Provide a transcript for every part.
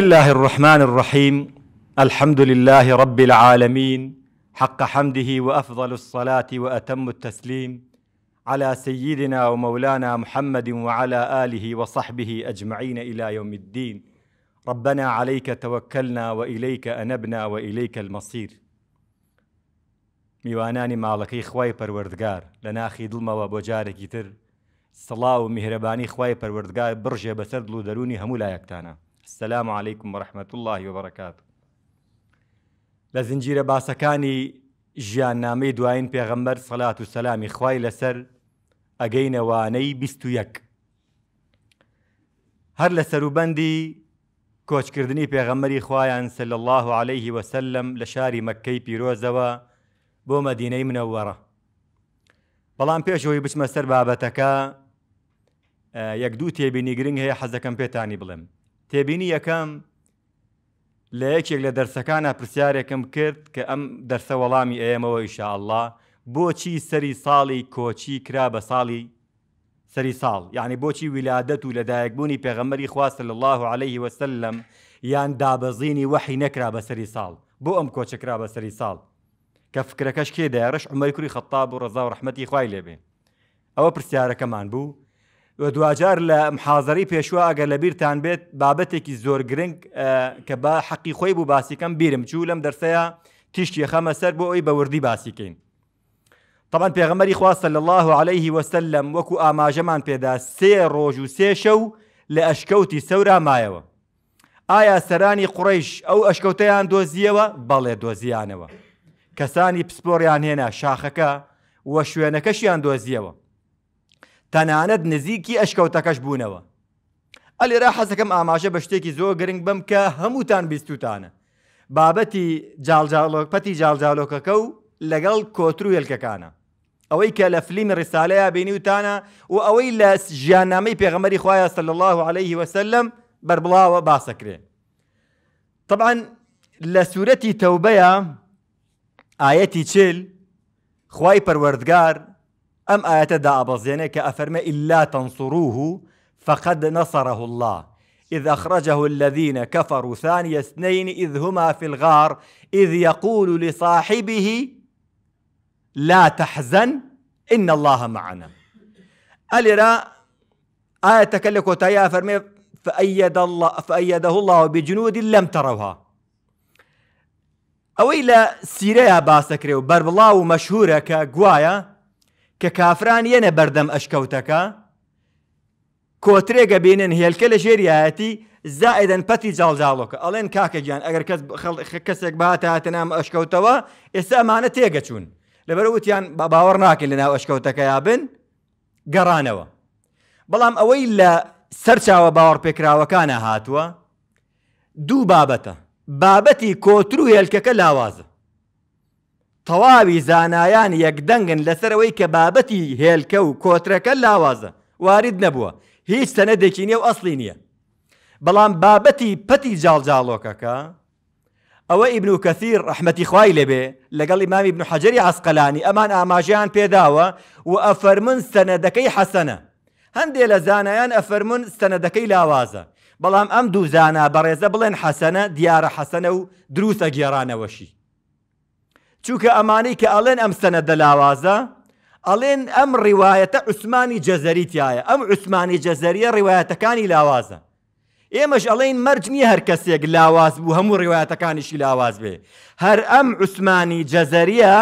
الله الرحمن الرحيم الحمد لله رب العالمين حق حمده وافضل الصلاه واتم التسليم على سيدنا ومولانا محمد وعلى اله وصحبه اجمعين الى يوم الدين ربنا عليك توكلنا واليك انبنا واليك المصير میوانانی مالكي خواي پەروەردگار لە ناخی دڵمەوە بۆ جارێکی تر صلاة ومهرباني خواي خی پەروەردگار بڕژێ بەسەر دڵ و يكتانا سلام عیکم ڕحمت الله وبرکات لە زنجیرە باسەکانی ژیاننامەی دوایین پێغەمبەر سەلات و سەسلامی خوای لەسەر ئەگەینەوانەی 21 هەر لە سەروبەندی کۆچکردنی پێغەمەری خوایان سل الله عليه وسلم لە شاری مەکەی پیرۆزەوە بۆ مەدینەی منەوەڕە بەڵام پێشەوەی بچمە سەر بابەتەکە یەک دوو تێبینی گرنگ هەیە حەزەکەم پێتانی بڵێم تێبینی یەکەم لە یەکێک لە دەرسەکانە پرسیارێکم کرد کە ئەم دەرسە وەڵامی ئێمەوە ئیشاءله بۆچی سەری ساڵی کۆچی کرا بە ساڵی سەری ساڵ یعنی بۆچی ویلادەت و لەدایکبوونی پێغەمەری خواستە لە الله عليه وسلم یان دابەزینی وەحی نەکرا بە سەری ساڵ بۆ ئەم کۆچەکرا بە سەری ساڵ کە فکرەکەش کێ دایڕش عمەری کوری خەتاب و ڕزا و ڕحمەتی خوای لێبێ ئەوە پرسیارەکەمان بوو دوجار لە حاضری پێشوە ئەگەر لە بیرتان بێت بابەتێکی زۆر گرنگ کە بە حەقی خۆی بوو باسیکەم بیرم چوو لەم دەرسەیە تیشتی خەمە سەر بۆ ئەوی بەوردی باسیکەین. طبعاان پێغەمەری خواستە لە الله عليه وسلم وەکو ئاماژەمان پێدا سێ ڕۆژ و سێشە و لە ئەشکەوتی سەورا مایەوە. ئایا سەرانی قڕیش ئەو ئەشکەوتەیان دۆزیەوە بەڵێ دۆزیانەوە. کەسانی پسپۆریان هێنا شاخەکە وە شوێنەکەشیان دۆزیەوە. تەنانەت نزیکی ئەشکەوتەکەش بوونەوە ئەلێرا حەزەکەم ئاماژە بە شتێکی زۆر گرنگ بم کە هەمووتان بیستوتانە بابەتی پەتی جاالجاالۆکەکە و لەگەڵ کۆتر و هێلکەکانە ئەوەی کە لە فلیمی ڕسالەیە بینیوتانە و ئەوەی لە ژیانامەی پێغەمەری خوایە سەل الله عليه وسلم بربڵاوە باسەکرێ طبعا لە سوورەتی تەوبەیە ئاەتی چل خی پەروەردگار أم آيات دا کە ئەفەرمە إلا تنصروه فقد نصره الله إذ أخرجه الذين كفروا ثاني اثنين إذ هما في الغار إذ يقول لصاحبه لا تحزن إن الله معنا ألرا آية تكلك وتايا فرمي فأيد الله فأيده الله بجنود لم تروها أو إلى سيريا باسكري وبربلاو مشهورة كجوايا کە کافران یەنە بەردەم ئەشکەوتەکە کۆترێگە بینن هێلکە لە ژێریایەتی زائدەن پەتی جاڵجاڵۆکە ئەڵێن کاکە گیان ئەگەر کەسێک باتە هاتەنام ئەشکەوتەوە ئێستا ئەمانە تێگە چوون لەبەر وتیان باوەڕ ناکەن لە ناو ئەشکەوتەکەیا بن گەڕانەوە بەڵام ئەوەی لە سەرچاوە باوەڕ پێکراوەکانە هاتووە دوو بابەتە بابەتی کۆتر و هێلکەکە لاوازە تەواوی زانایان یەکدەنگن لەسەرەوەی کە بابەتی هێلکە و کۆترەکە لاوازە وارد نەبووە هیچ سەنەدێکی نیە و ئەسلی نییە بەڵام بابەتی پەتی جاڵجاڵۆکەکە ئەوە ئیبن و کەثیر ڕحمەتی خوای لەبێ لەگەڵ ئمامی ابن حەجری عسقلانی ئەمان ئاماژیان پێداوە و ئەفەرمون سەنەدەکەی حەسەنە هەندێ لە زانایان ئەفەرمون سەنەدەکەی لاوازە بەڵام ئەم دوو زانا بەڕێزە بڵێن حەسەنە دیارە حەسەنە و دروستە گێرانەوەشی چونکە ئەمانەی کە ئەڵێن ئەم سەنە دەلاوازە ئەڵێن ئەم ڕیواەتە عوسمانی جەزەریتیایە ئەم عوسمانی جەزەریە ڕیواەتەکانی لاوازە ئێمەش ئەڵێن مەرج نییە هەر کەسێک لاواز بوو هەموو ڕیواەتەکانیشی لاواز بێ هەر ئەم عوسمانی جەزەریە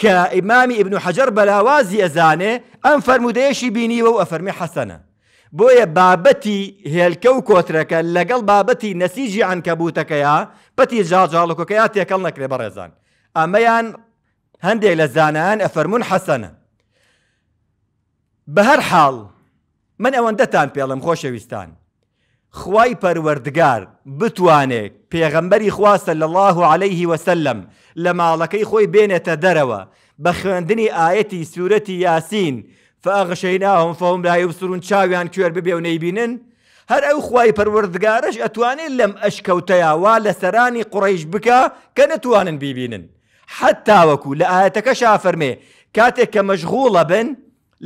کە ئیمامی ئبن و حەجر بەلاوازی ئەزانێ ئەم فەرمودەیەشی بینیوە و ئەفەرمی حەسەنە بۆیە بابەتی هێلکە و کۆترەکە لەگەڵ بابەتی نەسیجی عنکەبووتەکەیە پەتی جاجاڵکەکەیا تێکەڵ نەکرێ بەڕێزان ئەمەیان هەندێک لە زانان ئەفەرمون حەسەنە بە هەر حاڵ من ئەوەندەتان پێڵم خۆشەویستان خوای پەروەردگار بتوانێت پێغەمبەری خواستە لە الله عليه وسلم لە ماڵەکەی خۆی بێنێتە دەرەوە بە خوێندنی ئاەتی سوورەتی یاسین فەغشەیناهم فەهم لای وسرون چاویان کوێر ببێ و نەیبینن هەر ئەو خوای پەروەردگارش ئەتوانێت لەم ئەشکەوتەیە وا لە سەرانی قڕیش بکە کە نەتوانن بیبینن حتاوەکو لە ئاەتەکە شافەرمێ کاتێک کە مەشغوڵە بن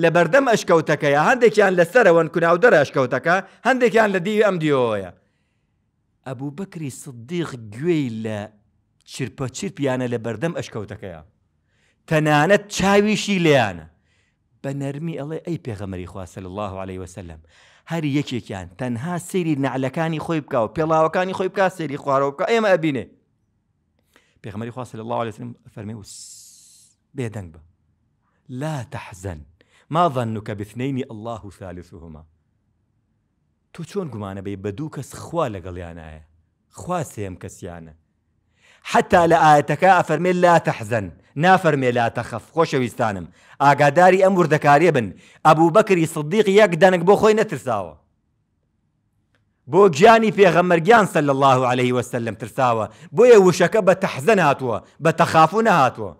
لە بەردەم ئەشکەوتەکەیە هەندێکیان لەسەرەوەن کناودەرە ئەشکەوتەکە هەندێکیان لە دیوی ئەم دیۆیە ئەبوو بکری سدیق گوێی لە چرپە چرپیانە لە بەردەم ئەشکەوتەکەیە تەنانەت چاویشی لیانە بە نەرمی ئەڵێ ئەی پێغەمەری خواسە الله عليه وسلم هەر یەکێکیان تەنها سری نعلەکانی خۆی بکە و پێڵاوەکانی خۆی بکە سری خوارەوە بکە ئێمە ئەبینێ پیغمبر خدا صلی الله علیه وسلم فرمی دنگ با لا تحزن ما ظنك باثنين الله ثالثهما تو چون گمان به بدو کس خوا لگل لەگەڵیانایە خوا کس کەسیانە حتى لا اتكا ئەفەرمێ لا نا نافەرمێ لا تخف خوش ئاگاداری ئەم امور بن ابو بەکری سڵدیق یەک دەنگ بو خۆی ترساوه بۆ گیانی پێغەمەرگیان سەل الله عليه وسلم ترساوە بۆیە وشەکە بە تەحزە ناتووە بە تەخافو نهاتوە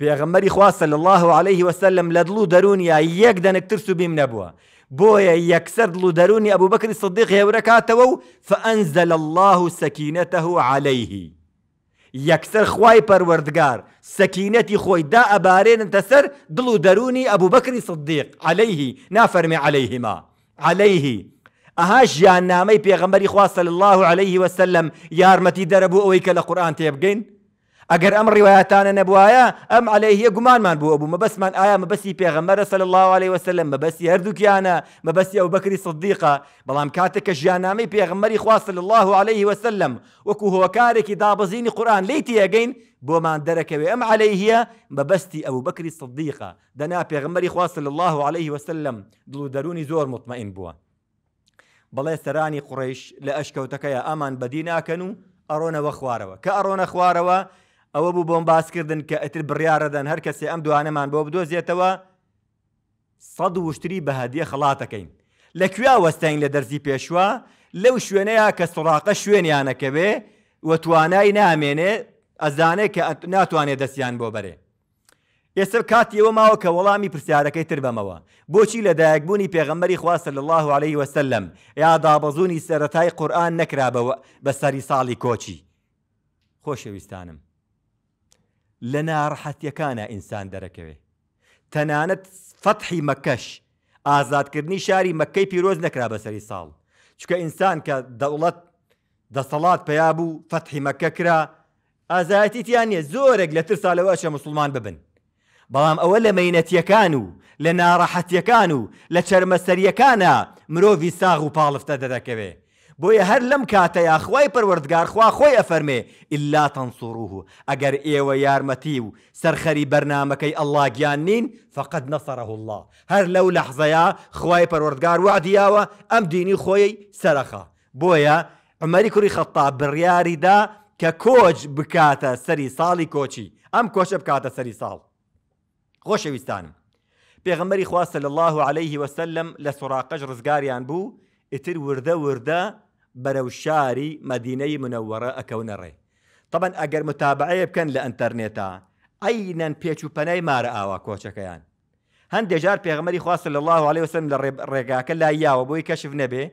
پێغەمەری خواسە لە الله عليه وسلم لە دڵ و دەرونیا یەک دەنکتر سوبیم نەبووە بۆیە یەکسەر دڵ و دەرونی ئەبوو بەکری صدیق هێورەکاتەوە و فەنزل الله سەکینەتەه عليه یەکسەر خوای پەروەردگار سەکینەتی خۆی دا ئەبارێنتە سەر دڵ و دەرونی ئەبوو بەکری صدیق عليه نافەرمی عليهما عليه ئەها ژیان بيغمبري خواص صلى الله عليه وسلم یارمەتی دەرەبوو ئەوەی کە لە قورآان تێبگەین ئەگەر ئەم ڕیواەتانە نەبووایە بو ابو ما بس بوو مەبەسمان ئایا مەبەسی پێغەمەرە صلى الله عليه وسلم مەبەسی هەردووکیانە مەبەسی ئەو بەکری صدیقا بەڵام کاتێک کە بيغمبري خواص صلى الله عليه وسلم وكو هو وەکو هۆکارێکی دابزینی قورآن لی تێگەین بۆمان عليه ئەم عليهەیە ابو بكر الصديقة دنا دەنا خواص صلى الله عليه وسلم دلو داروني زور مطمئن بوان بەڵێ سەرانی قڕیش لە ئەشکەوتەکەیە ئامان بەدی ناکەن و ئەڕۆنەوە خوارەوە کە ئەڕۆنە خوارەوە ئەوە بوو بۆم باسکردن کە ئەتر بڕیاەدەن هەر کەسێ ئەم دوانەمان بۆ بدۆزیێتەوە سەد وشتری بە هەدیە خڵاتەکەین لەکوێ وەستین لە دەرزی پێشوە لەو شوێنەیە کە سوڕاقە شوێنیانەکەوێ وە توانای نامێنێ ئەزانێ کە ناتوانێت دەستیان بۆ بەرێ ئێستا کاتی ئەوە ماوە کە وەڵامی پرسیارەکەی تر بەمەوە بۆچی لەدایکبوونی پێغەمبەری خواستە لە الله عليه وسلم یا دابەزوونی سەتای قورآن نەکرابەوە بە سەری ساڵی کۆچی خۆشەویستانم لە ناڕحەتیەکانە ئینسان دەرەکەوێ تەنانەت فەتحی مەکەش ئازادکردنی شاری مەکەی پیرۆز نەکرا بە سەری ساڵ چکە ئینسان کە دەوڵەت دەسەڵات پیا بوو فەتحی مەکە کرا ئازایەتیان نیە زۆرێک لە تر سالەوەشە مسلمان ببن بەڵام ئەوە لە مینەتیەکان و لە ناڕەحەتیەکان و لە چەرمەسەریەکانە مرۆڤ ساغ و پاڵفتە دەدەکەوێ بۆیە هەر لەم کاتە یاخوای پروەردگار خوا خۆی ئەفەرمێ ئللا تەنسوڕوه ئەگەر ئێوە یارمەتی و سەرخەری بەرنمەکەی ئەللا گیان نین فقط نەسەرەه الله هەر لەو لەحزەیە خوای پەروەردگار وعدیاوە ئەم دینی خۆی سەرەخە بۆیە ئەمەری کوری خەتا بڕیاریدا کە کۆچ بکاتە سەری ساڵی کۆچی ئەم کۆشە بکاتە سەری ساڵ. خۆشەویستانم پێغمبەری خواستە لە الله عليه وسلم لە سوراقەش ڕزگاریان بوو ئیتر وردە وردە بەرەو شاری مدینەی منەوەرە ئەکەونەڕێ طبەن ئەگەر متابعەیە بکەن لە ئەتەرنێتە ئەینەن پێچ و پەنای مارە ئاوا کۆچەکەیان هەندێک جار پێغمەری خواستە لە الله عليه وسلم لە ڕێگاکە لای یاوە بۆی کەشف نەبێ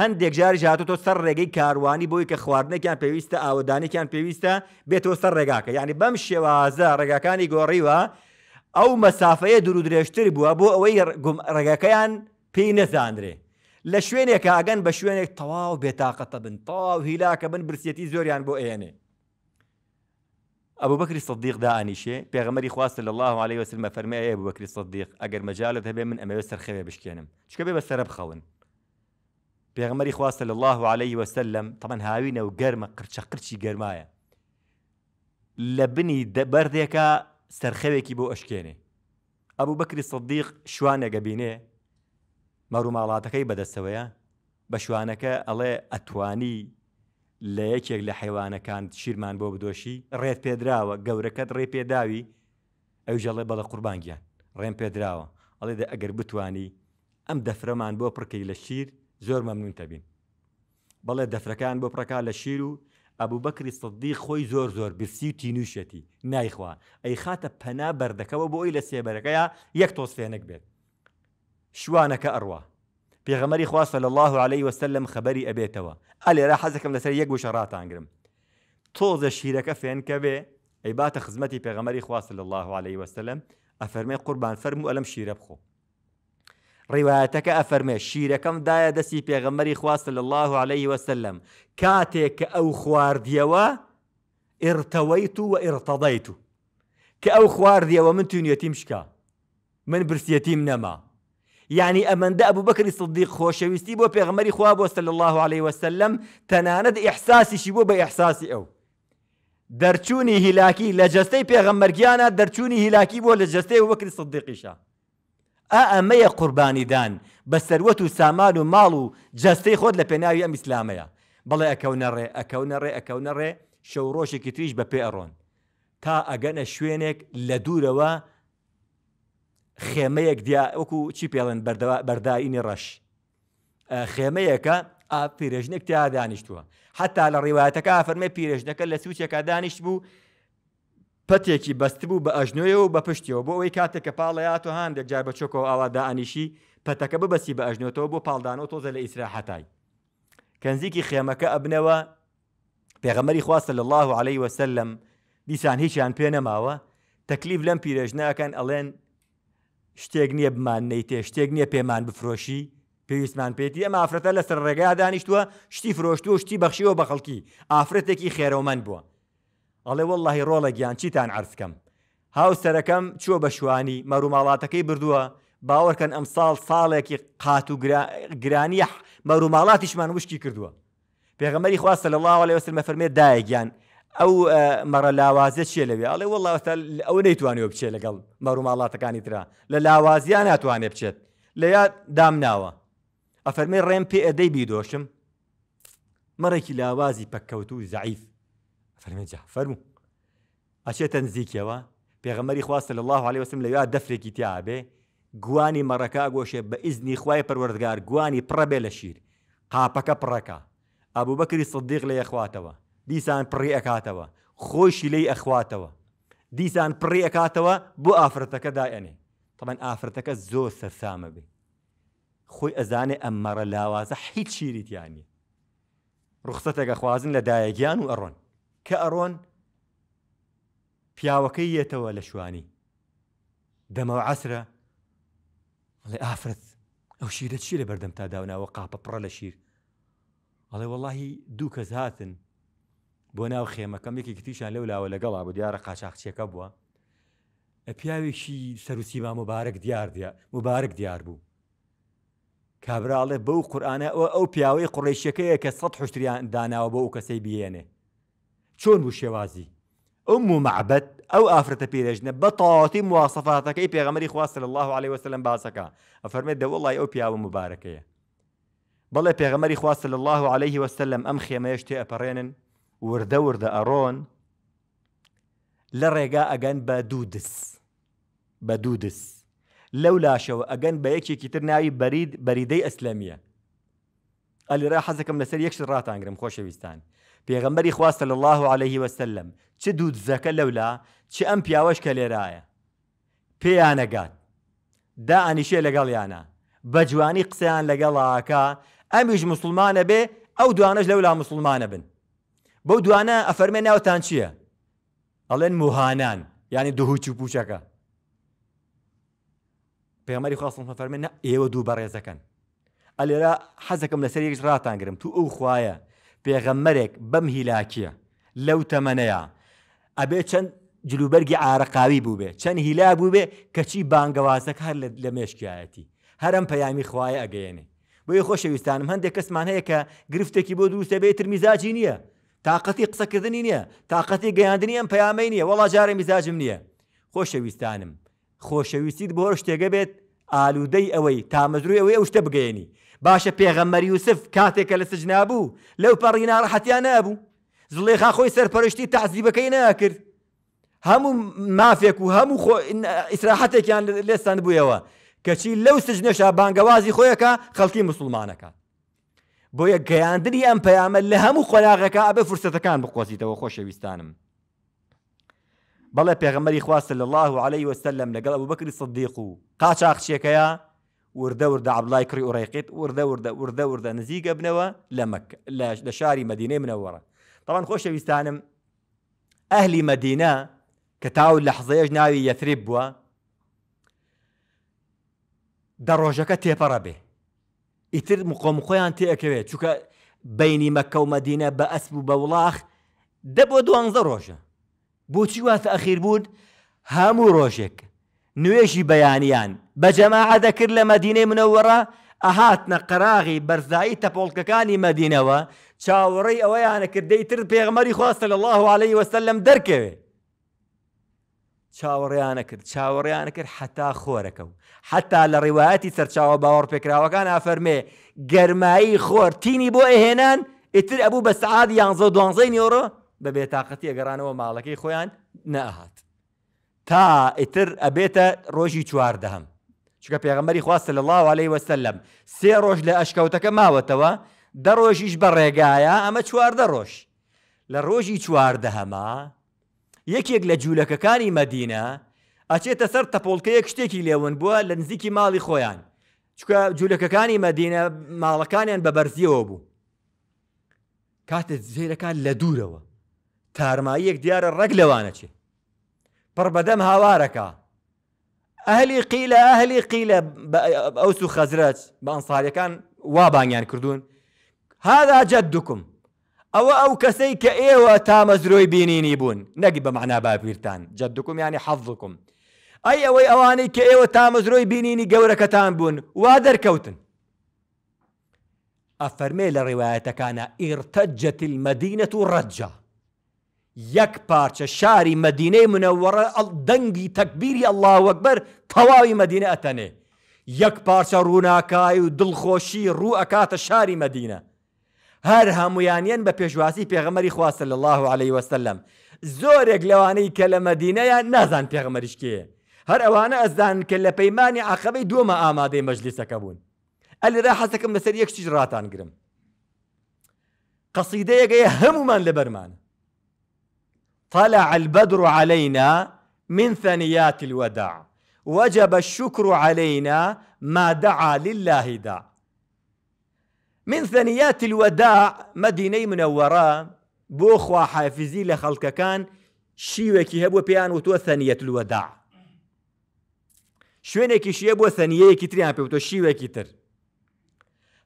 هەندێک جاری هاتۆ سەر ڕێگەی کاروانی بۆی کە خواردنەکیان پێویستە ئاودانێکیان پێویستە بێتەوە سەر ڕێگاکە یعنی بەم شێوازە ڕێگاکانی گۆڕیوە او مسافه دوور و بو ابو بۆ ئەوەی ڕێگەکەیان پێی نەزانرێ لە شوێنێکە ئەگەن بە شوێنێک تەواو بێتاقەتە بن تەواو هیلاکە بن ان بو بۆ ابو بكر الصديق دا دانیشێ پێغەمەری خواست صلى الله عليه فرمى يا ابو بكر الصديق اجر مجال ذهب من ام يسر خيبه بشكينم شكبي بس رب خون بيغمر خواستە الله عليه وسلم طبعا هاوينا و گەرمە قرچە لبني گەرمایە لە سەرخەوێکی بۆ ئەشکێنێ ئەبوو بکری سەدیق شوانێگە بینێ مەروماڵاتەکەی بەدەستەوەیە بە شوانەکە ئەڵێ ئەتوانی لە یەکێک لە حیوانەکان شیرمان بۆ بدۆشی ڕێت پێدراوە گەورەکەت ڕێ پێداوی ئەوژەڵێ بەڵە قوربانگیان ڕێم پێدراوە ئەڵێ دە ئەگەر بتانی ئەم دەفرەمان بۆ پڕکەی لە شیر زۆر مەمنون تەبین بەڵێ دەفرەکان بۆ پڕکا لە شیر و ئەبوو بەکری سەدی خۆی زۆر زۆر برسی و تینوشەتی نایخوا ئەی خاتە پەنا بەردەکەەوە بۆ ئەوی لە سێبەرەکەیە یەک تۆس فێنک بێت شوانەکە ئەڕوا پێغەمەری خواستە لە الله عليه وسلم خبری ئەبێتەوە ئەلێرا حەزەکەم لەسەر یەک گوشە ڕاتانگرم تۆزە شیرەکە فێنکە بێ ئەی باتە خزمەتی پێغەمەری خواستە لە الله عليه وسلم ئەفەرمێ قوربان فەرم و ئەلم شیرە بخۆ ڕیواەتەکە ئەفەرمێ شیرەکەمدایە دەستی پێغەمەری خواستە لە الله عليه وسلم کاتێک کە ئەو خواردیەوە ئرتەوەیت و وە ئرتەدەیت و کە ئەو خواردیەوە من تونیەتیم شکا من برسیەتیم نەما یعنی يعني ئەمەندە ئەبوو بەکری سڵدیق خۆشەویستی بۆ پێغمەری خوا بۆ الله عليه وسلم تناند إحساسي شبو بإحساسي أو درچوني هلاكي لجستي لە جستەی درچوني هلاكي بو لجستي لە الصديق وەکری ئا ئەمەیە قوربانیدان بە سەروەت و سامان و ماڵ و جەستەی خۆت لە پێناوی ئەم ئیسلامەیە بەڵێ ئەکەونەڕێ ئەکەونەڕێ ئەکەونەڕێ شەو ڕۆژێکی تریش بە پێ ئەڕۆن تا ئەگەنە شوێنێک لە دوورەوە خێمەیەک وەکو چی پێڵێن بەرداینی ڕەش خێمەیەکە ئا پیرێژنێک تیا دانیشتووە حتا لە ڕیواەتەکە ئافرمە پیرێژنەکە لە سوچێکە دانیشت بوو پەتێکی بەستبوو بە ئەژنوەوە بە پشتیەوە بۆ ئەوەی کاتێک کە پاڵەیات و هەندێک جار بەچۆکەوە ئاوادانیشی پەتەکە ببەسی بە ئەژنێتەوە بۆ پاڵدانەوە تۆزە لە ئیسراحەتای کەنزیکی خێمەکە ئەبنەوە پێغەمەری خواستە لە الله عليه وسلم دیسان هیچیان پێ نەماوە تەکلیف لەم پیرێژناکەن ئەڵێن شتێک نییە بمان نەیتێ شتێک نییە پێمان بفرۆشی پێویستمان پێێتی ئەمە ئافرەتە لەسەر ڕێگا دانیشتووە شتی فرۆشتووە شتی بەخشیەوە بە خەڵکی ئافرەتێکی خێرەومەند بووە ئەڵێ وەلهی ڕۆڵە گیان چیتان عرسکەم هاوسەرەکەم چووە بە شوانی مەروماڵاتەکەی بردووە باوەکەن ئەم ساڵ ساڵێکی قات و گرانیح مەروماڵاتیشمان وشکی کردووە پێغەمەری خواستە لە لاوە لەێ وسمە فەرمێ دایگیان ئەو مەرە لاوازە چیە لەوێ ئەڵێ وەڵاوەتە ئەو نەیتوانێت بچێت لەگەڵ مەروماڵاتەکانی تررا لە لاوازیان ناتوانێت بچێت لە یاد دامناوە ئەفەرمێ ڕێم پێ ئەدەی بیدۆشم مەڕێکی لاوازی پەککەوت و زعیف فەرمێ جا فەرموو ئەچێتە نزیکەوە پێغەمەری خواستە لە الله عليه وسم لەوێ دەفرێکی تیاابێ گوانی مەڕەکە گۆشێ بە ئیزنی خوای پەروەردگار گوانی پڕەبێ لە شیر قاپەکە پڕەکە ئەبوو بەکری سڵدیق لە یەخواتەوە دیسان پڕی ئەکاتەوە خۆشی لی ئەخواتەوە دیسان پڕی ئەکاتەوە بۆ ئافرەتەکە داەنێ تەمەەن ئافرەتەکە زۆر سەرسامە بێ خۆی ئەزانێ ئەم مەڕە لاوازە هیچ شیریتیانی ڕخسەتەکە خوازن لە دایەگیان و ئەڕۆن کە ئەڕۆن پیاوەکەی یێتەوە لە شوانی دەمەوە عسرە ئەڵێ ئافرەت ئەو شیرە چی لە بەردەم تا داوناوە قاپە پڕە لە شیر ئەڵێ وەڵی دوو کەس هاتن بۆ ناو خێمەکەم یەکی کتیشان لەو لاوە لەگەڵا بۆ دیارە قاچاقچیەکە بووە پیاوێکی سەروسیما مبارەك دیار مبارەك دیار بوو کابراڵێ بەو قورآانە ئەو پیاوەی قڕێشیەکەیە کە سەد حشتیان داناوە بۆ ئەو کەسەی بێنێ شون بوشيوازي أم معبد أو آفرة بيرجنة بطاطي مواصفاتك إي بيغمري خواص صلى الله عليه وسلم باسكا أفرميت ده والله أو بيغم مباركة بلا بيغمري خواص صلى الله عليه وسلم ام ما يشتي أبرينن وردور ذا أرون لرقا أغان بدودس بدودس لولا شو أغان بيكشي كتير ناوي بريد بريدي أسلامية قال لي راح حزك من سر يكشر راتان غريم خوش بيستان پێغمبەری خواستە لە الله عليه وسلم چ دوودزەکە لەولا چ ئەم پیاوەش کە لێرایە پێیانەگات دا ئەنیشێ لەگەڵیانە بە جوانی قسەیان لەگەڵاکە ئەمیش مسلمانە بێ ئەو دوانش لەولا مسلمانە بن بەو دوانە ئەفەرمێ ناوتان چییە؟ ئەڵێن موهانان ینی دوهوچ و پوچەکە پێمەری خواستم فەرمێنە ئێوە دوو بەڕێزەکەن ئەلێرا حەزەکەم لەسەر یەکش ڕاتانگرم تو ئەو خوایە پێغەممەرێک بەم هیلاکیە لەو تەمەنەیە ئەبێ چەند جلوبەرگی ئارەقاوی بوو بێ چەند هیلا بوو بێ کەچی بانگەوازەک هەر لە مێشکایەتی هەرم پەیامی خوایە ئەگەیێنێ بۆی خۆشەویستانم هەندێک کەسمان هەیە کە گرفتێکی بۆ دروستە بێتتر میزاجی نییە تااقەتی قسەکردنی نییە تااقەتی گەیاندنی ئەم پەیامی نییە وڵا جارە میزاجم نییە خۆشەویستانم خۆشەویستیت بۆ شتێگە بێت ئالوودەی ئەوەی تامەزروی ئەوەی ئەو شتە بگەێنی باشا پیغمبر یوسف کاته کل کاتێکە لە سجنا بوو لەو پەڕینا ڕەحەتیان نابوو زڵێخا خۆی سەرپەرشتی تازیبەکەی ناکرد هەموو مافێک و هەموو ئیسراحەتێکیان لێستان بوویەوە کەچی لەو سجنەشا بانگەوازی خۆیەکە خەڵکی ام بۆ یە گەیاندنی ئەم پەیامە لە هەموو خۆلاغەکە ئەبێ فرسەتەکان بقۆزیتەوە خۆشەویستانم بەڵێ پێغەمەری خواستە لە الله عليه وسلم لەگەڵ ئەو بەکری صدیق و قاچاقچێکەیە وردە وردە عبلای کڕی ئۆڕێقیت وردە وردە وردە وردە نزیگە بنەوە لە شاری مدینەی منەوەڕە تاوان خۆشەویستانم ئەهلی مدینە کە تاو لە حزەیەش ناوی یەتریب بووە دەڕۆژەکە تێپەڕە بێ ئیتر مقۆم خۆیان تێەکەوێت چووکە بینی مەکە و مدینە بە ئەسب و بە وڵاخ دە بۆ دوانزە ڕۆژە بۆچی واسە ئەخیر بوون هەموو ڕۆژێک نوێژی بەیانیان بە جەماعە دەکرد لە مەدینەی منەوەڕە ئەهاتنە قەراغی بەرزایی تەپۆڵکەکانی مەدینەوە چاوەڕی ئەوەیانە کردەی تر پێغمەری خواستە لە الله عليه وسلم دەرکەوێ چاوەڕیانە کرد چاوەڕیانە کرد حتا خۆرەکە و حتا لە ڕیواەتی سەرچاوە باوەڕ پێکراوەکان ئافەرمێ گەرمایی خۆر تینی بۆ ئەهێنان ئیتر ئەبوو بە سعاد یانزە دوانزەی نیۆڕۆ بە بێتاقەتی ئەگەرانەوە ماڵەکەی خۆیان نەهات تا ئیتر ئەبێتە ڕۆژی چواردەهم چکە پێغەمەری خواستە لە الله عليه وسلم سێ ڕۆژ لە ئەشکەوتەکە ماوەتەوە دە ڕۆژیش بە ڕێگایە ئەمە چواردە ڕۆژ لە ڕۆژی چواردەهەما یەکێک لە جوولەکەکانی مەدینە ئەچێتە سەر تەپۆڵکەیەک شتێکی لێون بووە لە نزیکی ماڵی خۆیان چکە جوولەکەکانی مەدینە ماڵەکانیان بە بەرزیەوە بوو کاتت زێرەکان لە دوورەوە تارماییەک دیارە ڕەگ لەوانە چێت بربدم هاواركا اهلي قيل اهلي قيل اوسو خزرج بانصاري كان وابان يعني كردون هذا جدكم او او كسيك ايوا تامزروي بينيني بون نقي بمعنى بابيرتان جدكم يعني حظكم اي اوي اواني كايوا تامزروي بينيني قوركتان بون وادر كوتن افرمي لروايتك كان ارتجت المدينه الرجه یەک پارچە شاری مدینەی منەوەڕە ئەڵ دەنگی تەکبیری ئەللاوەکبەر تەواوی مدینە ئەتەنێ یەک پارچە ڕووناکای و دڵخۆشی ڕوو ئەکاتە شاری مدینە هەر هەمویانیان بە پێشواسی پێغەمەری خواستە لە الله عليه وسلم زۆرێک لەوانەی کە لە مدینەیان نازان پێغمەریشکێ هەر ئەوانە ئەزدان کە لە پەیمانی عقبەی دووەمە ئامادەی مەجلیسەکە بوون ئەلرا حەزەکەم لەسەر یەکشیش ڕاتان گرم قەسیدەیەگەی هەمومان لەبەرمانە طلع البدر علينا من ثنيات الوداع وجب الشكر علينا ما دعا لله داع من ثنيات الوداع مدينەی منوره بوخوا خوا لخلق كان خەڵکەکان شیوێکی بيان وتو ثنيه الوداع الوەدا كي شیە ثنيه كتر تریان پێوتۆ شیوێکی تر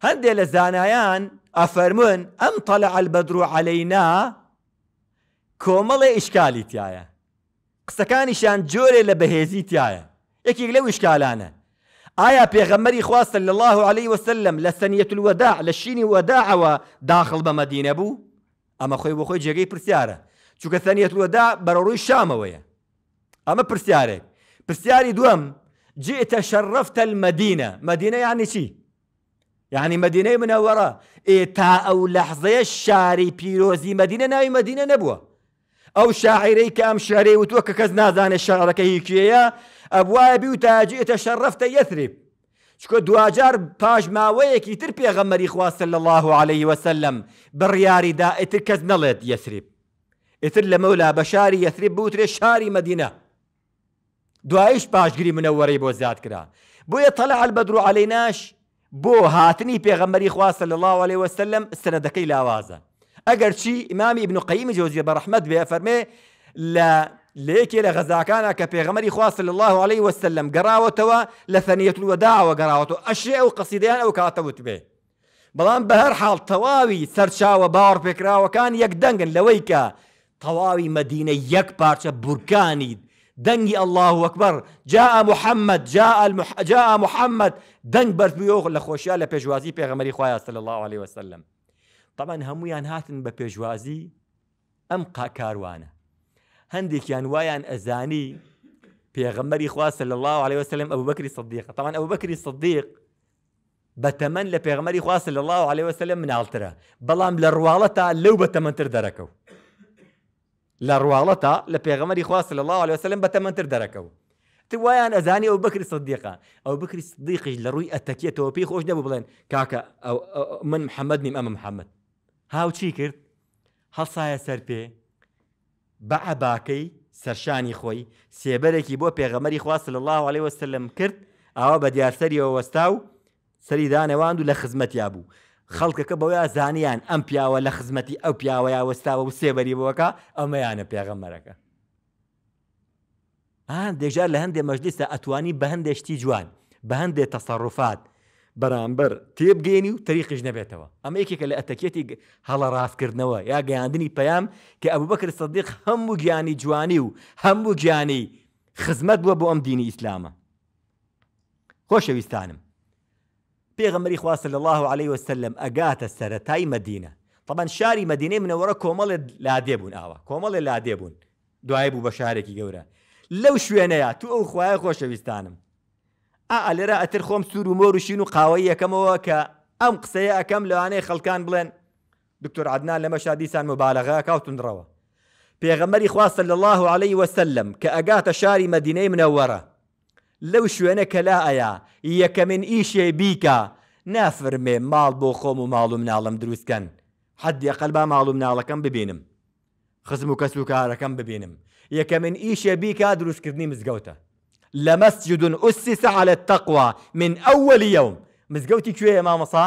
هەندێک لە زانایان ئەفەرمون ئەم تەلە ئەلبەدر کۆمەڵێ ئیشکالی تایە قسەکانیشان جۆرێ لە بەهێزی تایە یەکێک لەو ئیشکالانە ئایا پێغەمەری خواستە لە الله عليه وسلم لە سنیەت الوەدا لە شینی وەداعەوە داخل بە مەدینە بوو ئەمە خۆی بۆ خۆی جێگەی پرسیارە چونکە سنیەت الوەدا بەرەڕووی شامەوەیە ئەمە پرسیارێک پرسیاری دووەم جئتە شرفت المەدینە مەدینە یعنی چی؟ يعني مدينة منورة إيه تا أو لحظة الشاري بيروزي مدينة ناوي مدينة نبوة ئەو شاعیرەی کە ئەم شارەی وتوە کە کەس نازانێت شارەکە هیچکیەیە ئەبوایە بی و تاجێتە شەڕفتە یەترب چکۆ دوجار پاش ماوەیەکی تر پێغەمەری خواستە لە الله عليه وسلم بڕیاریدا ئیتر کەس نەڵێت یەسریب ئیتر لە مەولا بە شاری یەسریب بوترێ شاری مدینە دوایش پاشگیری منەوەڕی بۆ زیاد کرا بۆیە تەلا ئەلبەدر و عليهەی ناش بۆ هاتنی پێغەمەری خواستە لە الله عليه وسلم سەنەدەکەی لاوازە چی ئیمامی ابن قەیمی جۆزیە بە ڕەحمەت بێ فەرمێ لە لەیەکێ لە غەزاکانە کە پێغەمەری خواست لە الله عليه وسلم گەڕاوەتەوە لە فەنیەت وەداوە گەڕاوەتەوە ئەشێ ئەو او ئەو به بێ بهر حال هەر حاڵ و سەرچاوە باوەڕ پێکراوەکان یەک دەنگن لەوەی کە تواوی مدینه یک پارچه برکانید دەنگی الله اكبر جاء محمد جاء المح... جاء محمد دنگ برد لە لخوشيا لە پێشوازی پێغەمەری صلى الله عليه وسلم طبعا هەمویان هاتن بە پێشوازی ئەم قاکاروانە هەندێکیان وایان ئەزانی بيغمري اخوة صلى الله عليه وسلم ابو بكر الصديق طبعا ابو بكر الصديق بتمن لبيغمري لە صلى الله عليه وسلم من بەڵام بلام لروالتا لو بتمن تردركو لروالتا دەرەکەوت لە ڕواڵەتە صلى الله عليه وسلم بتمن تردركو دەرەکەوت وایان ئەزانی ئەو بكر صدیقا ئەو بكر الصديق لە ڕووی ئەتەکیەتەوە پێی خۆش نەبوو كاكا او من محمد نيم ام محمد هاوچی کرد هەڵسایە سەر پێ بە عباکەی سەرشانی خۆی سێبەرێکی بۆ پێغەمەری خواست لە الله عليه وسلم کرد ئاوا بە دیارسەریەوە وەستا و سەری دانەواند و لە خزمەتیا بوو خەڵکەکە بەوەی زانیان ئەم پیاوە لە خزمەتی ئەو پیاوەیە وەستاوە و سێبەری بووەکە ئەمەیانە پێغەمەرەکە هەندێکجار لە هەندێک مەجلیسە ئەتوانی بە هەندێشتی جوان بە هەندێک تەسەڕوفات بەرامبەر تێبگەێنی و تریقیش نەبێتەوە ئەمە یەکێکە لە ئەتەکێتی هەڵە ڕاستکردنەوە یا گەیاندنی پەیام کە ئەو بەکرد سەدیق هەموو گیانی جوانی و هەموو گیانی خزمەت بووە بۆ ئەم دینی ئیسلامە خۆشەویستانم پێغەمەری خواستە لە الله عليه وسلم ئەگاتە سەرەتای مدینە طبعاً شاری مدینەی منەوەرە کۆمەڵێ لادێ بوون ئاوە کۆمەڵێ لادێ بوون دوای بوو بە شارێکی گەورە لەو شوێنەیە تو ئەو خوایە خۆشەویستانم ئا آه، لێرە ئەتر خۆم سوور و مۆر و شین و كم یەکەمەوە کە ئەم قسەیە ئەەکەم لەوانەیە خەڵکان بڵێن دکتۆر عدنان لەمە شادیسان مبالغا کاوتونڕەوە پێغەمەری خواستە الله عليه وسلم کە ئەگاتە شاری لو شو أنا شوێنە کەلا كمن إيش بيكا بیکە نافرمێ ماڵ بۆ خۆم و ماڵ دروس كان حد حدی قەلبا ماڵ و كم ببينم خزم و كم ببينم يا كمن إيش بيكا دروس كذني مزگەوتە لمسجد أسس على التقوى من أول يوم يا مزگەوتی کوێ مامەسا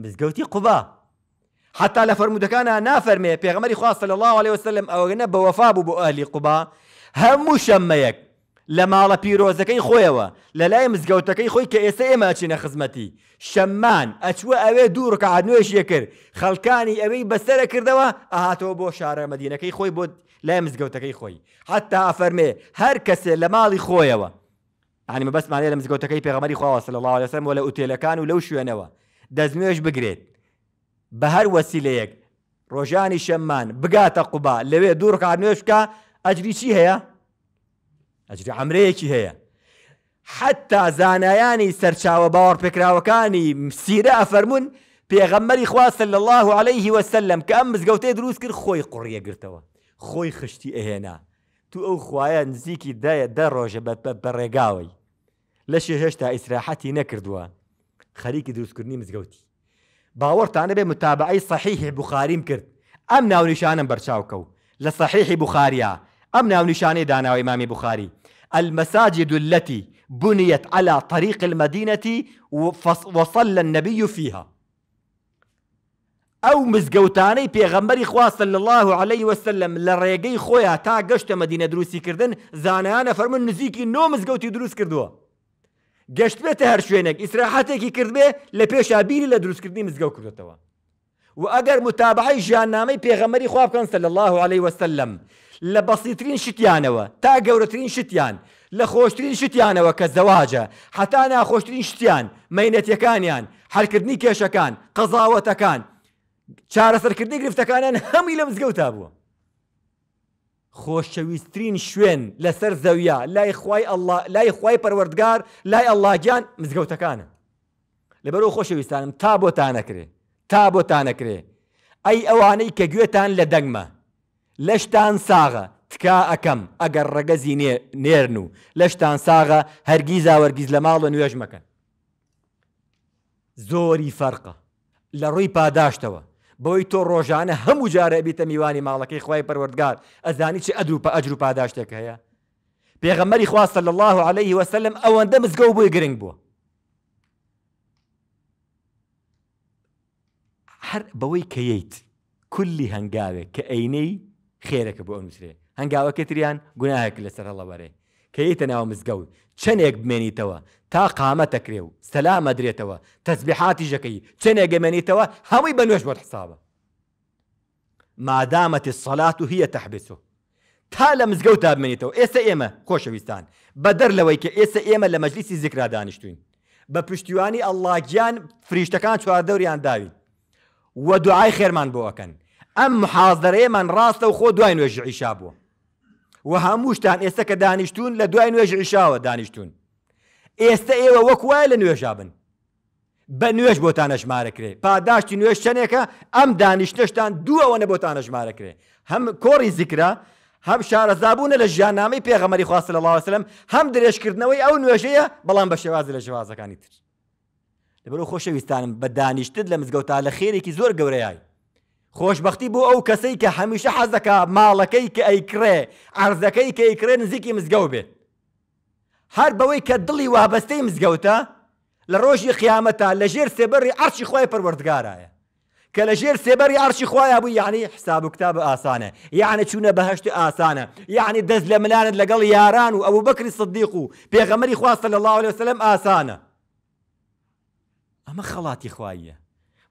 مزگەوتی قوبا حتا لە فرەرمودەکانە نافەرمێ پێغمەری خاص صلى الله عليه وسلم ئەوگەنە بە وەفا بوو بۆ ئەهلی قوبا هەموو شەممەیەک لە ماڵە پیرۆزەکەی خۆیەوە لە لای مزگەوتەکەی خۆی کە ئێستا ئێمە چینە خزمەتی شەممان ئەچوە ئەوێ دوو ڕکعادنوێشیە کرد خەڵکانی دوا بەسرە کردەوە ئاهاتەوە بۆ شارە مەدینەکەی خۆی بۆ لای مزگەوتەکەی خوي حتى أفرمي هەر کەسێ لە ماڵی خۆیەوە عنی بەسمانەیە لە مزگەوتەکەی پێغەمەری خواوە سە لەڵاو لەسم وە لە ئوتێلەکان و لەو شوێنەوە دەستنوێش بگرێت بە هەر وەسیلەیەک ڕۆژانی شەممان بگاتە قوبا لەوێ دوور قانوێشکە ئەجری چی هەیە؟ ئەجری ئەمرەیەکی هەیە حتا زانایانی سەرچاوە باوەڕ پێکراوەکانی مسیرە ئەفەرمونون پێغەمەری خواسە لە الله عليه وسلم کە ئەم مزگەوتەی دروست کرد خۆی قوڕیەگرتەوە خۆی خشتی ئەهێنا تو او خوایە نزیکی دایە دە ڕۆژە بە ڕێگاوی لە شێژەشتا ئیسراحەتی نەکردووە خەریکی دروستکردنی مزگەوتی باوەڕتانە بێ متابعی صحیحی بخاریم کرد ئەم ناونیشانم بەرچاوکە و لە صحیحی بخاریە ئەم ناونیشانەی داناوی مامی بخاری المساجد التي بنيت على طريق المدينة وصل النبي فيها ئەو مزگەوتانەی پێغەمبەری خواستە لە الله عليه وسلم لە ڕێگەی خۆیان تا گەشتە مدینە دروستیکردن زانایانە فەرمن نزیکی نۆ مزگەوتی دروست کردووە. گەشت بێتە هەر شوێنێک ئیسراحاتێکی کردبێ لە پێشابیری لە دروستکردنی مزگەوت کردێتەوە. و ئەگەر متابعی ژیاننامەی پێغەمەری خوابکەن سە لە الله عليه وسلم لە بەسیترین شتیانەوە تا گەورەترین شتیان لە خۆشترین شتیانەوە کە زەواجە حتا ناخۆشترین شتیان مەینەتەکانیان هەرکردنی کێشەکان قەزاوەتەکان چارەسەرکردنی گرفتەکانیان هەمی لە مزگەوتا بووە خۆشەویستترین شوێن لەسەر زەویە لای خوای لای خوای پەروەردگار لای ئەللاگیان مزگەوتەکانە لەبەرەوە خۆشەویستانم تا بۆتان نەکرێ تا بۆتان نەکرێ ئەی ئەوانەی کە گوێتان لە دەنگمە لەشتان ساغە تکا ئەەکەم ئەگەر ڕەگەزی نێرن و لەشتان ساغە هەرگیز ئاوەرگیز لە ماڵە نوێژ مەکەن زۆری فەرقە لە ڕووی پاداشتەوە بەوەی تۆ ڕۆژانە هەموو جارە بیتە میوانی ماڵەکەی خی پەروەردگار ئەزانی چ ئەدوو بە ئەجر و پاداشتێک هەیە پێغەمەری خواستە لە الله عليه وسلم ئەوەندە مزگە بۆی گرنگ بووە هەر بەوەی کەیت کولی هەنگاوێک کە ئەینەی خێرەکە بۆ ئەنووسێ هەنگاوەکە تریان گوناهێک لەسەر هەڵەوەرێ کەیتە ناو مزگەوت چنێک بمێنیتەوە تا قامە تەکرێ و سەلامە درێتەوە تەسببیحاتی ژەکەی چنێک گەمێنیتەوە هەمووی بە نوێش بۆ حسابە مادامەتی سەلات و هیە تەحبسو تا لە مزگەوت تا بمێنیتەوە ئێستا ئێمە خۆشەویستان بە دەر لەوەی کە ئێستا ئێمە لە مەجلیسی زیکرا دانیشتوین بە پشتیوانی ئەللاگیان فریشتەکان چواردەوریان داوین وە دوعای خێرمان بۆەکەن ئەم حازدەرەیەمان ڕاستە و خۆ دوای نوێژ عیشا بووە و هەمووشتان ئێستا کە دانیشتون لە دوای نوێژ عیشاوە دانیشتون ئێستا ئێوە وەک وایە لە نوێژا بن بە نوێش بۆتانە ژمارە کرێ پاداشتی نوێش چنێکە ئەم دانیشتەشتان دووەوەنە بۆتانە ژمارە کرێ هەم کۆڕی زیکرا هەم شارەزابوونە لە ژیانامەی پێغەمەری خواست لە لاوەسلم هەم درێژکردنەوەی ئەو نوێژەیە بەڵام بە شێوازی لە شێوازەکانی تر لەبەرو خۆشەویستانم بە دانیشتت لە مزگەوت تا لە خێرێکی زۆر گەورەیە خۆشببختی بۆ ئەو کەسەی کە هەمیشە حەزەکە ماڵەکەی کە ئەیکرێ ئارزەکەی کە ئەیکرێ نزیکی مزگەوت بێت. هەر بەوەی کە دڵی وابەستەی مزگەوتە لە ڕۆژی قیامەتە لە ژێر سێبەری ئەرچی خۆی پەروەردگارایە. کە لە ژێر سێبەری ئەرچی خۆیان بوو یعنی حساب و کتاب ئاسانە یعنی چوونە بەهشت ئاسانە یعنی دەست لە منانت لەگەڵ یاران و ئەو بکری صدیق و پێغەمەری خواستە لە الله لەسلم ئاسانە ئەمە خەڵاتی خواییە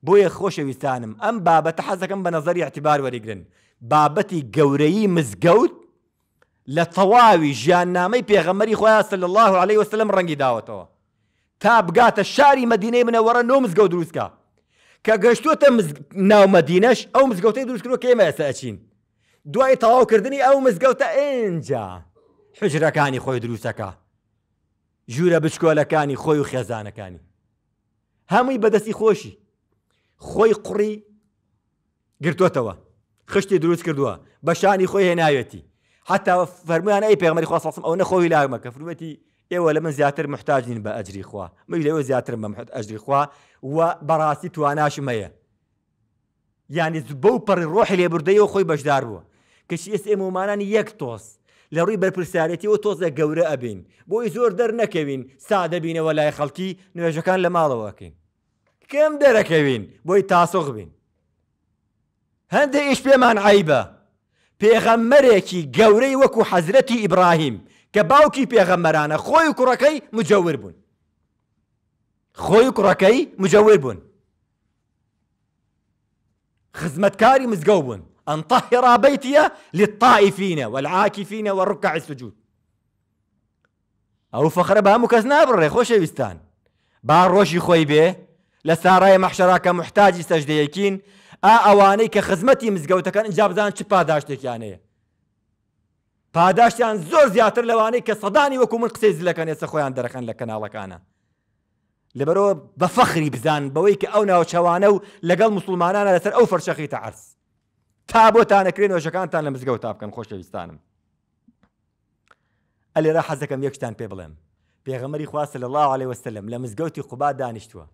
بۆیە خۆشەویستانم ئەم بابەتە حەزەکەم بە نظری احتیبار وەریگرن بابەتی گەورەی مزگەوت لە تەواوی ژیاننامەی پێغەمەری خۆیان سل الله عليه وسلم ڕەنگی داوەتەوە تا بگاتە شاری مدینەی منەوەرە نۆ مزگەوت دروستکە کە گەشتوتە ناومەدینەش ئەو مزگەوتەی دروستکرۆ کێمە ئێستا ئەچین دوای تەواوکردنی ئەو مزگەوتە ئینجا حجرەکانی خۆی دروستەکە ژوورە بچکۆلەکانی خۆی و خێزانەکانی هەمووی بەدەستی خۆشی خۆی قوڕی گرتوتەوە خشتی دروست کردووە بەشانی خۆی هێناوێتی حتا فەرمویان ئەی پێغمەری خواستم ئەو نەخۆی لاگمەکە فرمەتی ئێوە لە من زیاتر محتاجین بە ئەجری خوا مەوی لەوە زیاتر بە ئەجری خوا و بەڕاستی تواناشمەیە یانی بە و پەڕی ڕۆحی لێبوردەیەوە خۆی بەشدار بووە کەشی ئێس ئێمەمانانی یەک تۆس لە ڕووی بەرپرسارەتیەوە تۆزە گەورە ئەبین بۆی زۆر دەر نەکەوین سادەبینەوە لای خەڵکی نوێژەکان لە ماڵەوەکەین كم دەرەکەوین بوي تاسوخ بين هنده ايش پێمان عیبە پێغەممەرێکی گەورەی وەکو حەزرەتی ئیبراهیم کە باوکی پێغەممەرانە خۆی و کوڕەکەی مجەور بوون خۆی و کوڕەکەی مجەور بوون بون مزگەو بوون أن طهر بيتي للطائفين والعاكفين والركع السجود أو فخر بامو مكسنا بره خوش بيستان با روشي خوي به لە سارای مەحشراکە محتاجی سەجدەیەکین ئا ئەوانەی کە خزمەتی مزگەوتەکان اینجا بزان چ پاداشتێکیانەیە پاداشتیان زۆر زیاتر لەوانەی کە سەدانی وەکو من قسەی زلەکەن ێستا خۆیان دەرەخەن لە کەناڵەکانە لەبەرەوە بە فەخری بزان بەوەی کە ئەو ناوچەوانە و لەگەڵ مسلمانانە لەسەر ئەو فەرشەخی تەعرس تا بۆتانەکرێن ۆژەکانتان لە مزگەوت تا بکەن خۆشەویستانم ئەلێرە حەزەکەم یەکشتان پێ بڵێم پێغەمەری خواست لە الله عليه وسلم لە مزگەوتی خوبا دانیشتووە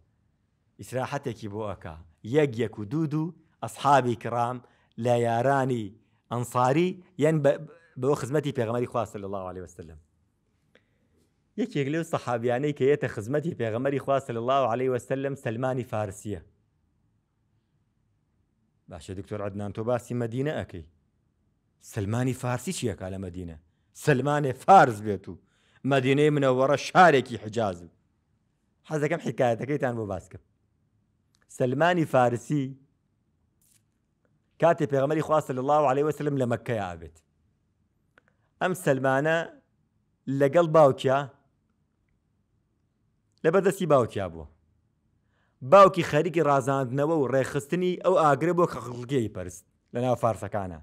ئیسراحەتێکی بۆ ئەکا یەک یەک أصحابي كرام لا ياراني أنصاري ين یارانی ئەنساری یەن بۆ خزمەتی پێغمەری الله عليه وسلم یەکێک لەو سەحابیانەی كي یێتە في پێغەمەری خواص صلى الله عليه وسلم فارسية فارسیە باشە دكتور عدنان تۆ باسی مدينة أكى سلمانی فارسی چیەکە لە مدينة سلمانێ فارس بێت مدينة منورة شارك شارێکی حجاز كم حكاية حکایەتەکەیتان بۆ باسکەم سلمانی فارسی کاتێ پێغمەری خواستە لە الله عليه وسلم لە مەکەی ئابێت ئەم سلمانە لەگەڵ باوکیا لە بەدەستی باوکیا بووە باوکی خەریکی ڕازاندنەوە و ڕێخستنی ئەو ئاگرێ بۆ خەڵگەی پرست لە ناو فارسەکانە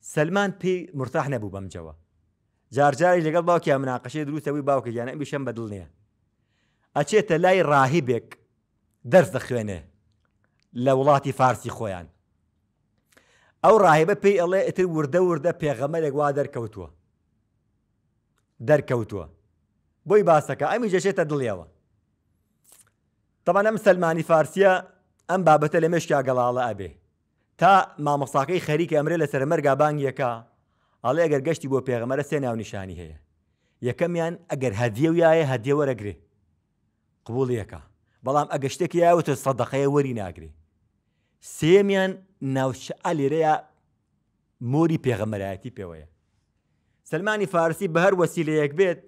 سلمان پێی مرتاح نەبوو بەمجەوە جارجاری لەگەڵ باوکی مناقەشەی دروستەوەی باوکە یانە بیشەم بەدڵ نییە ئەچێتە لای ڕاهیبێک دەرس دەخوێنێ لە وڵاتی فارسی خۆیان ئەو ڕاهبە پێی ئەڵێ ئتر وردە وردە پێغەمەلێک وا دەرکەوتووە دەرکەوتووە بۆی باسەکە ئەمی جەشێتە دڵیەوە تەمان ئەم سلمانی فارسیە ئەم بابەتە لە مشکیا گەڵاڵە ئەبێ تا مامەساقی خەریکە ئەمرێ لە سەرمەرگا بانگیەکە ئەڵێ ئەگەر گەشتی بۆ پێغەمەرە سێ ناونیشانی هەیە یەکەمیان ئەگەر هەدیە وایە هەدیە وەرەگرێ قبوڵیەکە بەڵام ئەگە شتێکی یاوتە سەدەقەیە وەری ناگرێ سێمیان ناوچە لێرەیە مۆری پێغەمەرایەتی پێوەیە سلمانی فارسی بە هەر وەسیلەیەک بێت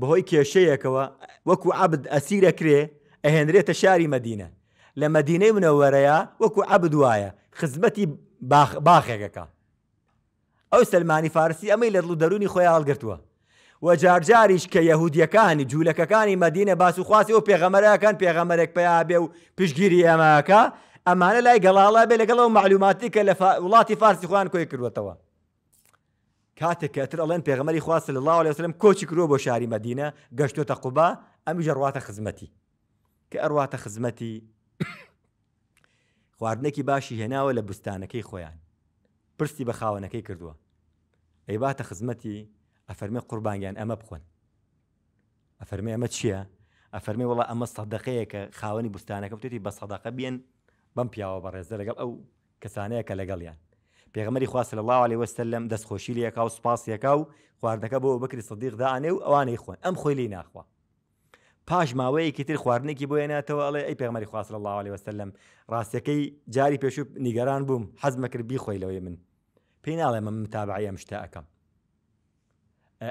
بەهۆی کێشەیەکەوە وەکو عبد ئەسیرە کرێ ئەهێنرێتە شاری مدینە لە مدینەی منەوەرەیە وەکو عبد وایە خزمەتی باخێکەکە ئەو سلمانی فارسی ئەمەی لە دڵ دەرونی خۆی هەڵگرتووە و جارجاریش کە یەهودیەکانی جوولەکەەکانی مدینە باس و خواستی و پێغەمەرەکان پێغەمەرێک پێیابێ و پشگیری ئەماکە ئەمانە لای گەڵاڵا بێ لەگەڵەوە معلوماتی کە لە وڵاتی فارسی خوان کۆی کردوێتەوە. کاتێککەتر ئەڵێن پێغمەری خواست لە الله لەسلم کۆچی کرۆ بۆ شاری مدینە گەشتۆتە قوبا ئەمی ژەڕواتە خزمەتی کە ئەرواتە خزمەتی خواردنێکی باشی هێناوە لە بستانەکەی خۆیان پرسی بە خاونەکەی کردووە ئەیباتە خزمەتی ئەفەرمێ قوربانیان ئەمە بخۆن ئەفەرمێ ئەمە چییە؟ ئەفەرمێ وڵە ئەمە سەدەقەیە کە خاوەنی بستانەکە بتێتی بە سەداقە بێن بەم پیاوە بەڕێزە لەگەڵ ئەو کەسانەیە کە لەگەڵیان پێغمەری خواست لە الله لێ وەستە لەم دەستخۆشی لەکە و سپاسیەکە و خواردەکە بۆ بکری سەدیق داانێ و ئەوانەی خوۆن ئەم خۆی لی ناخوا پاش ماوەیەکی تر خواردنێکی بۆ ێناتەوە ئەڵێ ئەی پێغمەری خواست لە الله لێ وەستە لەم ڕاستەکەی جاری پێشوب نیگەران بووم حەزمەکرد بی خۆی لەوەی من پێی ناڵێ من متابعە ئەم شتە ئەەکەم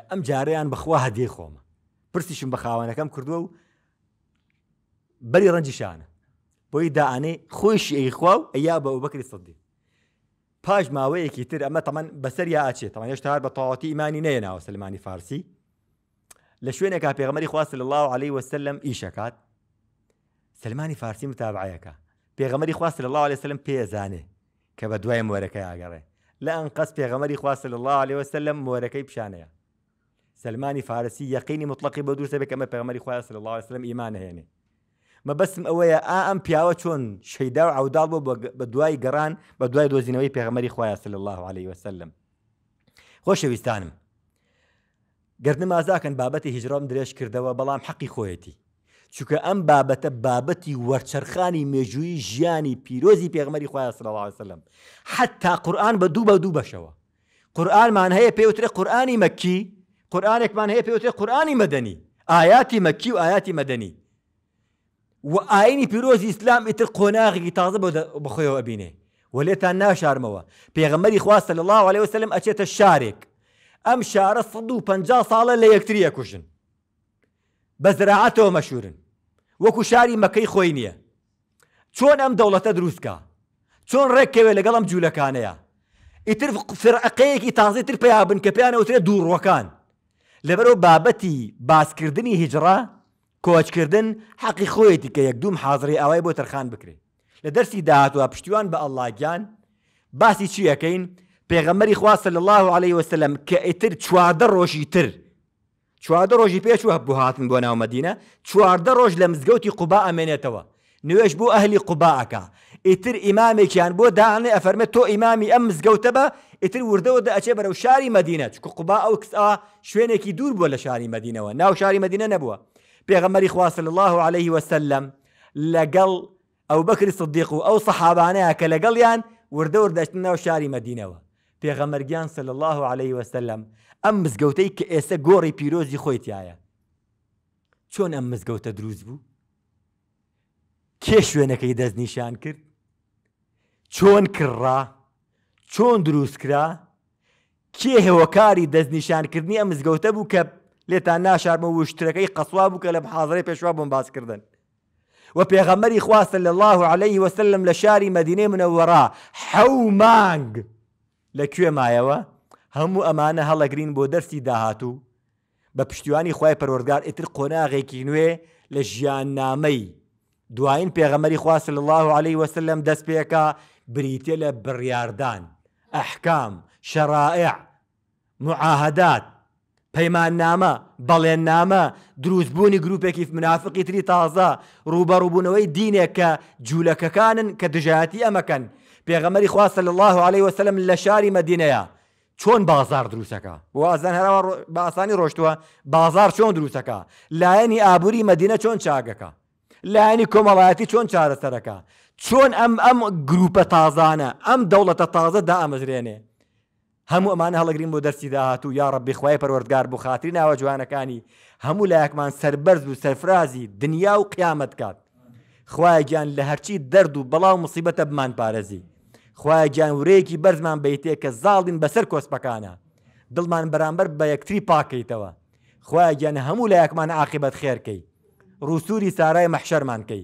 ئەم جاریان بەخوا هەدێ خۆمە پرسیشم بە خاوانەکەم کردووە و بەری ڕەنجیشانە بۆی داانێ خۆشی ئەیخوا و ئەیا بە بەکری سەدی پاش ماوەیەکی تر ئەمە تەمەەن بەسەر یا ئاچێت تەمە هێشتا هەر بە تەواتی ایمانی نەیەناوە سلمانی فارسی لە شوێنێکا پێغمەری خواست لە الله عليه وسلم ئیشکات سلمانی فارسی متابعەکە پێغمەری خواست لە الله عليه وسلم پێزانێ کە بە دوای مۆرەکەی ئاگەڕێ لە ئەن قەس پێغەمەری خواست لە الله عليه وسلم مۆرەکەی پیشانەیە سلمانی فارسی یقینی مطلقی بە دوور دەبێت ئەمە پەیغەمەری خوای صلی الله علیه وسلم ئیمان هێنێ مەبەسم ئەوەیە ئا ئەم پیاوە چۆن شەیدا و عوداڵ بۆ بە دوای گەڕان بە دوای دۆزینەوەی پێغەمەری خوای صلی الله عليه وسلم خۆشەویستانم گردن مازاکەن بابەتی هیجرۆم درێژ کردەوە بەڵام حەقی خۆیەتی چونکە ئەم بابەتە بابەتی وەرچەرخانی مێژووی ژیانی پیرۆزی پێغمەری خخوای سلام حتا قورآن بە دوو بە دوو بەشەوە قورآنمان هەیە پێوترە قورآانی مەکی قورآانێکمان هەیە پێوتێ قورآانی مەدەنی ئاياتی مەکی و ئاياتی مەدەنی و ئاینی پیرۆزی ئیسلام ئیتر قۆناغی تازە بخۆیەوە بینێ وەلێتان ناشارمەوە پێغەمەری خواستە لە الله عليه وسلم ئەچێتە شارێک ئەم شارە 150 ساڵە لە یەکتریە کوژن بە زراعاتەوە مەشورن وەکو شاری مەکەی خۆی نییە چۆن ئەم دەوڵەتە دروستکە چۆن ڕێککەوێ لەگەڵم جوولەکانەیە ئیتر فرعقەیەکی تازیتر پیابن کە پێیانەوترێت دووڕۆکان لەبەرەوە بابەتی باسکردنی هیجرا کۆچکردن حەقی خۆیەتی کە یەک دوم حاضری ئەوای بۆ تەرخان بکرێت لە دەرسی داهاتوە پشتیوان بە ئەللاگیان باسی چی یەکەین پێغەمەری خواستە لە الله عليه وسلم کە ئیتر چواردە ڕۆژی تر چواردە ڕۆژی پێش و هەبوو هاتن بۆ ناومەدینە چواردە ڕۆژ لە مزگەوتی قوبا ئەمێنێتەوە نوێش بۆ ئەهلی قوباعەکە ئیتر ئیمامێکیان بۆ داانێ ئەفەرمێت تۆ ئیمامی ئەم مزگەوتە بە ئیتر وردەوە دە ئەچێ بەرەو شاری مدینە چکو قوبا ئەو کسا شوێنێکی دوور بووە لە شاری مدینەوە ناو شاری مدینە نەبووە پێغەمەری خواصل الله عليه وسلم لەگەڵ ئەو بەکری صدیق و ئەو سەحابانەیە کە لەگەڵیان وردەور دەشتن ناو شاری مدینەوە پێغەمەرگیان سل الله عليه وسلم ئەم مزگەوتەی کە ئێستا گۆڕی پیرۆزی خۆیتیایە چۆن ئەم مزگەوتە دروست بوو کێ شوێنەکەی دەستنیشان کرد چۆن کڕا چۆن دروستکرا کێ هێوەکاری دەستنیشانکردنی ئەم مزگەوتە بوو کە لێتان ناشارمە وشترەکەی قسوا بوو کە لە حاضری پێشوا بۆم باسکردن و پێغەمەری خواستە لە الله عليه وسلم لە شاری مدینێ منەوەڕا حەو مانگ لەکوێ مایەوە هەموو ئەمانە هەڵەگرین بۆ دەستی داهاتوو بە پشتیوانی خی پەروەرگار ئیتر قۆناغێکی نوێ لە ژیان نامەی دوایین پێغەمەری خواست لە الله عليه وسلم دەست پێکا بریتە لە بڕاردان ئەحکام شەڕائع معاهدات پەیمان نامە بەڵێن نامە دروستبوونی گرروپێکی منافقی تری تازە ڕوبەڕووبوونەوەی دینێک کە جوولەکەکانن کە دژایەتی ئەمەکەن پێغەمەری خواستە لە الله عليه وسلم لە شاری مەدینەیە چۆن بازار دروستەکە وازان هەراوە باسانی ڕۆشتووە بازار چۆن دروستەکە لایەنی ئابووری مەدینە چۆن چاگەکە لایەنی کۆمەڵایەتی چۆن چارەسەرەکە چۆن ئەم ئەم گروپە تازانە ئەم دەوڵەتە تازە دا ئەمەژرێنێ هەموو ئەمانە هەڵگرین بۆ دەستی داهاتوو یا ڕەبی خخوای پەروەردگار بۆ خاتری ناوە جوانەکانی هەموو لایەکمان سربەرز و سەرفرازی دنیا و قیامەت کات خوای گیان لە هەرچی دەرد و بەڵاو مصیبەتە بمان پارێزی خوای گیان ورەیەکی بەرزمان بیتێ کە زاڵین بەسەر کۆسپەکانە دڵمان بەرامبەر بە یەکتری پاکەیتەوە خوای گیان هەموو لایەکمان عاقبەت خێرکەی ڕوسوری سارای مەحشەرمان کەی